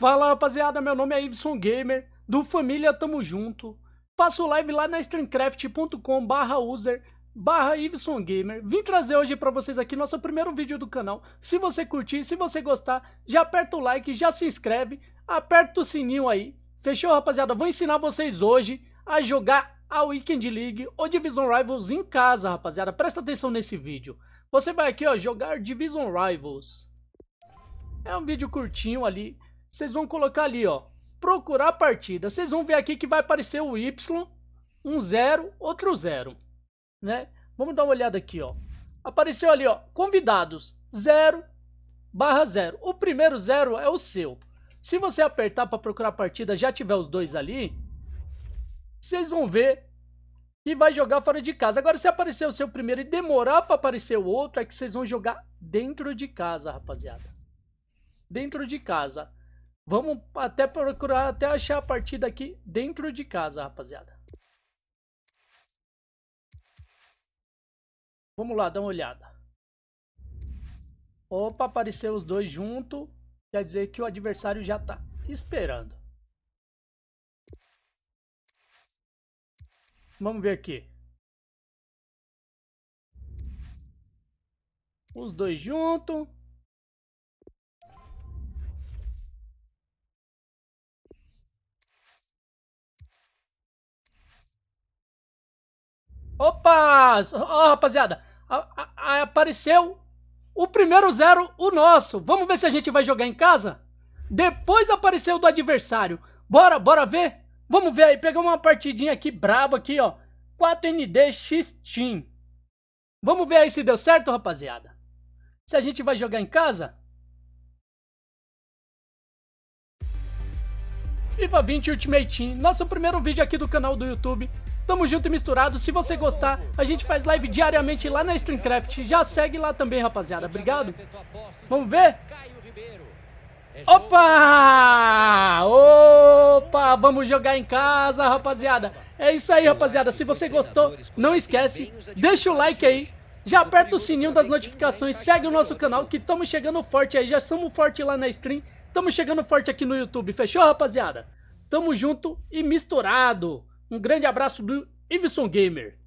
Fala rapaziada, meu nome é Ibson Gamer, do Família Tamo Junto. Faço live lá na streamcraft.com barra user barra Ibson Gamer. Vim trazer hoje para vocês aqui nosso primeiro vídeo do canal. Se você curtir, se você gostar, já aperta o like, já se inscreve, aperta o sininho aí. Fechou rapaziada? Vou ensinar vocês hoje a jogar a Weekend League ou Division Rivals em casa rapaziada. Presta atenção nesse vídeo. Você vai aqui ó, jogar Division Rivals. É um vídeo curtinho ali vocês vão colocar ali, ó, procurar partida. Vocês vão ver aqui que vai aparecer o Y, um zero, outro zero, né? Vamos dar uma olhada aqui, ó. Apareceu ali, ó, convidados, zero barra zero O primeiro zero é o seu. Se você apertar para procurar partida, já tiver os dois ali, vocês vão ver que vai jogar fora de casa. Agora, se aparecer o seu primeiro e demorar para aparecer o outro, é que vocês vão jogar dentro de casa, rapaziada. Dentro de casa. Vamos até procurar, até achar a partida aqui dentro de casa, rapaziada. Vamos lá, dá uma olhada. Opa, apareceu os dois junto. Quer dizer que o adversário já tá esperando. Vamos ver aqui. Os dois juntos. Opa! Ó, oh, rapaziada, a, a, apareceu o primeiro zero, o nosso. Vamos ver se a gente vai jogar em casa? Depois apareceu do adversário. Bora, bora ver? Vamos ver aí, pegamos uma partidinha aqui braba aqui, ó. 4ND X Team. Vamos ver aí se deu certo, rapaziada. Se a gente vai jogar em casa? FIFA 20 Ultimate Team, nosso primeiro vídeo aqui do canal do YouTube. Tamo junto e misturado, se você gostar, a gente faz live diariamente lá na Streamcraft. Já segue lá também, rapaziada, obrigado. Vamos ver? Opa! Opa! Vamos jogar em casa, rapaziada. É isso aí, rapaziada. Se você gostou, não esquece, deixa o like aí. Já aperta o sininho das notificações, segue o nosso canal que estamos chegando forte aí, já estamos forte lá na stream. Tamo chegando forte aqui no YouTube, fechou, rapaziada? Tamo junto e misturado. Um grande abraço do Iveson Gamer.